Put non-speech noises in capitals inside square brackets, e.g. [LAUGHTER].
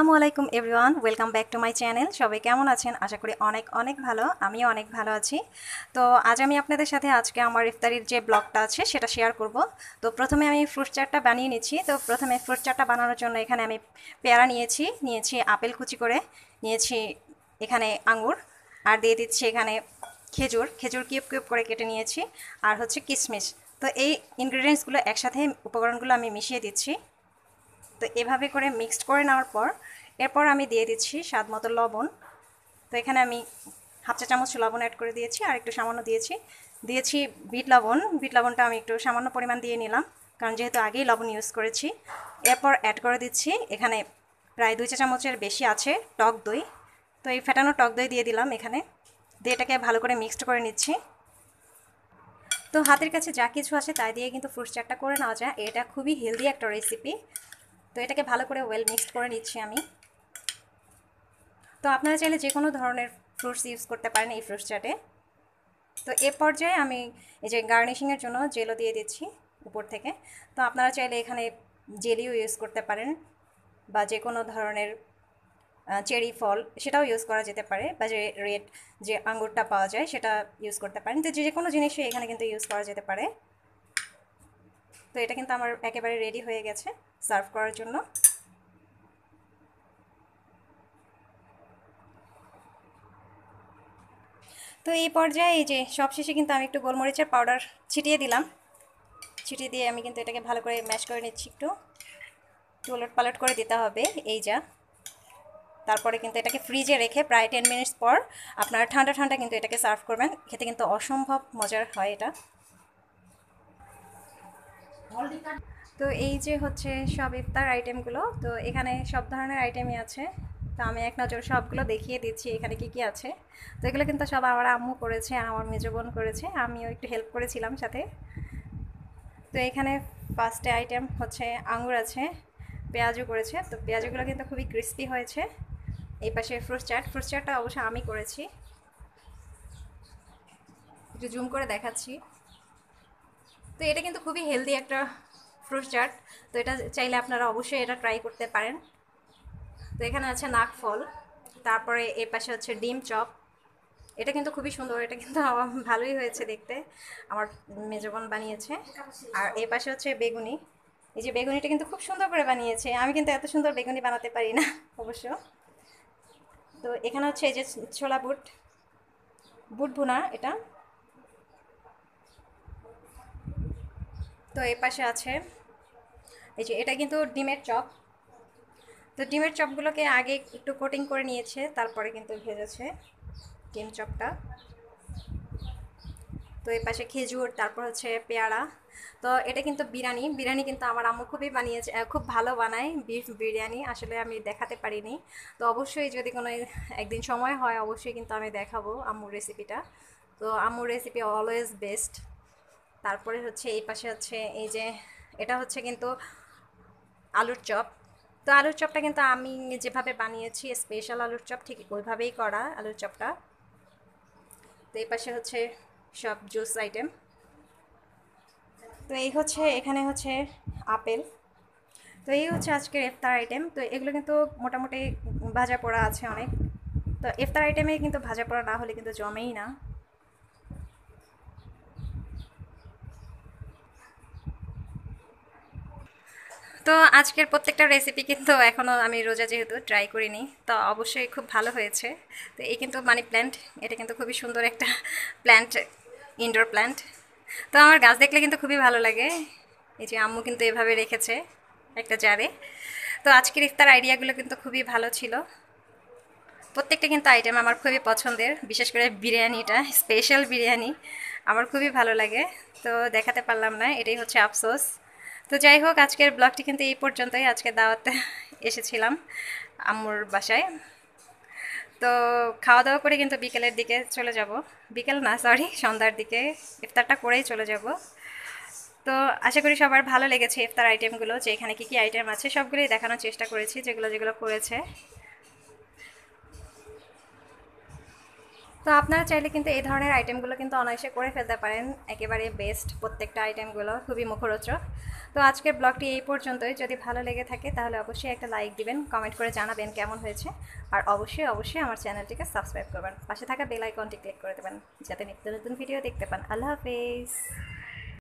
আসসালামু আলাইকুম everyone welcome back to my channel সবাই কেমন আছেন আশা করি অনেক অনেক ভালো আমিও অনেক ভালো আছি তো আজ আমি আপনাদের সাথে আজকে আমার ইফতারির যে ব্লগটা আছে সেটা শেয়ার করব তো প্রথমে আমি ফ্রুট চাটটা বানিয়ে নিচ্ছি তো প্রথমে ফ্রুট চাটটা বানানোর জন্য এখানে আমি পেয়ারা নিয়েছি নিয়েছি আপেল কুচি করে নিয়েছি এখানে আঙুর আর দিয়ে দিচ্ছি এখানে খেজুর খেজুর কিউব কিউব করে কেটে নিয়েছি আর হচ্ছে কিশমিশ তো এই ইনগ্রিডিয়েন্টসগুলো একসাথে উপকরণগুলো আমি মিশিয়ে দিচ্ছি তো এভাবে করে মিক্সড করে নেওয়ার পর এরপর আমি দিয়ে দিচ্ছি স্বাদ মতো লবণ তো এখানে আমি হাফ চা চামচ লবণ অ্যাড করে দিয়েছি আর একটু সামান্য দিয়েছি দিয়েছি বিট লবণ বিট লবণটা আমি একটু সামান্য পরিমাণ দিয়ে নিলাম কারণ যেহেতু আগেই লবণ ইউজ করেছি এরপর অ্যাড করে দিচ্ছি এখানে প্রায় দুই চা চামচের বেশি আছে টক দই তো এই ফেটানো টক দই দিয়ে দিলাম এখানে দিয়ে এটাকে ভালো করে মিক্সড করে নিচ্ছি তো হাতের কাছে যা কিছু আছে তাই দিয়ে কিন্তু ফ্রুট চাটটা করে নেওয়া যায় এটা খুবই হেলদি একটা রেসিপি তো এটাকে ভালো করে ওয়েল মিক্সড করে নিচ্ছি আমি তো আপনারা চাইলে যে কোনো ধরনের ফ্রুটস ইউজ করতে পারেন এই ফ্রুটস চাটে তো এ পর্যায়ে আমি এই যে গার্নিশিংয়ের জন্য জেলও দিয়ে দিচ্ছি উপর থেকে তো আপনারা চাইলে এখানে জেলিও ইউজ করতে পারেন বা যে কোনো ধরনের চেরি ফল সেটাও ইউজ করা যেতে পারে বা যে রেড যে আঙুরটা পাওয়া যায় সেটা ইউজ করতে পারেন তো যে কোনো জিনিসই এখানে কিন্তু ইউজ করা যেতে পারে তো এটা কিন্তু আমার একেবারে রেডি হয়ে গেছে সার্ভ করার জন্য তো এই পর্যায়ে এই যে সবশেষে কিন্তু আমি একটু গোলমরিচের পাউডার ছিটিয়ে দিলাম ছিটিয়ে দিয়ে আমি কিন্তু এটাকে ভালো করে ম্যাশ করে নিচ্ছি একটু ওলট পালট করে দিতে হবে এই যা তারপরে কিন্তু এটাকে ফ্রিজে রেখে প্রায় টেন মিনিটস পর আপনারা ঠান্ডা ঠান্ডা কিন্তু এটাকে সার্ভ করবেন খেতে কিন্তু অসম্ভব মজার হয় এটা তো এই যে হচ্ছে সব ইফতার আইটেমগুলো তো এখানে সব ধরনের আইটেমই আছে তো আমি এক নজর সবগুলো দেখিয়ে দিচ্ছি এখানে কি কি আছে তো এগুলো কিন্তু সব আমার আম্মু করেছে আমার মেজো বোন করেছে আমিও একটু হেল্প করেছিলাম সাথে তো এখানে ফার্স্টে আইটেম হচ্ছে আঙুর আছে পেঁয়াজও করেছে তো পেঁয়াজগুলো কিন্তু খুবই ক্রিস্পি হয়েছে এই পাশে ফ্রুট চাট ফ্রুট চাটটা অবশ্য আমি করেছি একটু জুম করে দেখাচ্ছি তো এটা কিন্তু খুবই হেলদি একটা ফ্রুট চাট তো এটা চাইলে আপনারা অবশ্যই এটা ট্রাই করতে পারেন তো এখানে আছে নাকফল তারপরে এই পাশে হচ্ছে ডিম চপ এটা কিন্তু খুবই সুন্দর এটা কিন্তু ভালোই হয়েছে দেখতে আমার মেজবন বানিয়েছে আর এই পাশে হচ্ছে বেগুনি এই যে বেগুনিটা কিন্তু খুব সুন্দর করে বানিয়েছে আমি কিন্তু এত সুন্দর বেগুনি বানাতে পারি না অবশ্য তো এখানে হচ্ছে এই যে ছোলা বুট বুট ভুনা এটা তো এই পাশে আছে এই যে এটা কিন্তু ডিমের চপ তো ডিমের চপগুলোকে আগে একটু কোটিং করে নিয়েছে তারপরে কিন্তু ভেজেছে ডিম চপটা তো এই পাশে খেজুর তারপর হচ্ছে পেয়ারা তো এটা কিন্তু বিরিয়ানি বিরিয়ানি কিন্তু আমার আম্মু খুবই বানিয়েছে খুব ভালো বানায় বিফ বিরিয়ানি আসলে আমি দেখাতে পারিনি তো অবশ্যই যদি কোনো একদিন সময় হয় অবশ্যই কিন্তু আমি দেখাবো আম্মুর রেসিপিটা তো আম্মুর রেসিপি অলওয়েজ বেস্ট তারপরে হচ্ছে এই পাশে হচ্ছে এই যে এটা হচ্ছে কিন্তু আলুর চপ তো আলুর চপটা কিন্তু আমি যেভাবে বানিয়েছি স্পেশাল আলুর চপ ঠিক ওইভাবেই করা আলুর চপটা তো এই পাশে হচ্ছে সব জুস আইটেম তো এই হচ্ছে এখানে হচ্ছে আপেল তো এই হচ্ছে আজকের এফতার আইটেম তো এগুলো কিন্তু মোটামুটি ভাজা পোড়া আছে অনেক তো এফতার আইটেমে কিন্তু ভাজা পোড়া না হলে কিন্তু জমেই না তো আজকের প্রত্যেকটা রেসিপি কিন্তু এখনও আমি রোজা যেহেতু ট্রাই করিনি তো অবশ্যই খুব ভালো হয়েছে তো এই কিন্তু মানি প্ল্যান্ট এটা কিন্তু খুবই সুন্দর একটা প্ল্যান্ট ইনডোর প্ল্যান্ট তো আমার গাছ দেখলে কিন্তু খুবই ভালো লাগে এই যে আম্মু কিন্তু এভাবে রেখেছে একটা জারে তো আজকের ইফতার আইডিয়াগুলো কিন্তু খুবই ভালো ছিল প্রত্যেকটা কিন্তু আইটেম আমার খুবই পছন্দের বিশেষ করে বিরিয়ানিটা স্পেশাল বিরিয়ানি আমার খুবই ভালো লাগে তো দেখাতে পারলাম না এটাই হচ্ছে আফসোস তো যাই হোক আজকের ব্লগটি কিন্তু এই পর্যন্তই আজকে দাওয়াতে [LAUGHS] এসেছিলাম আম্মুর বাসায় তো খাওয়া দাওয়া করে কিন্তু বিকেলের দিকে চলে যাব বিকেল না সরি সন্ধ্যার দিকে ইফতারটা করেই চলে যাব তো আশা করি সবার ভালো লেগেছে ইফতার আইটেমগুলো যে এখানে কী কী আইটেম আছে সবগুলোই দেখানোর চেষ্টা করেছি যেগুলো যেগুলো করেছে তো আপনারা চাইলে কিন্তু এই ধরনের আইটেমগুলো কিন্তু অনায়াসে করে ফেলতে পারেন একেবারে বেস্ট প্রত্যেকটা আইটেমগুলো খুবই মুখরোচক তো আজকের ব্লগটি এই পর্যন্তই যদি ভালো লেগে থাকে তাহলে অবশ্যই একটা লাইক দিবেন কমেন্ট করে জানাবেন কেমন হয়েছে আর অবশ্যই অবশ্যই আমার চ্যানেলটিকে সাবস্ক্রাইব করবেন পাশে থাকা বেল আইকনটি ক্লিক করে দেবেন যাতে নিত্য নতুন ভিডিও দেখতে পান আল্লাহ হাফেজ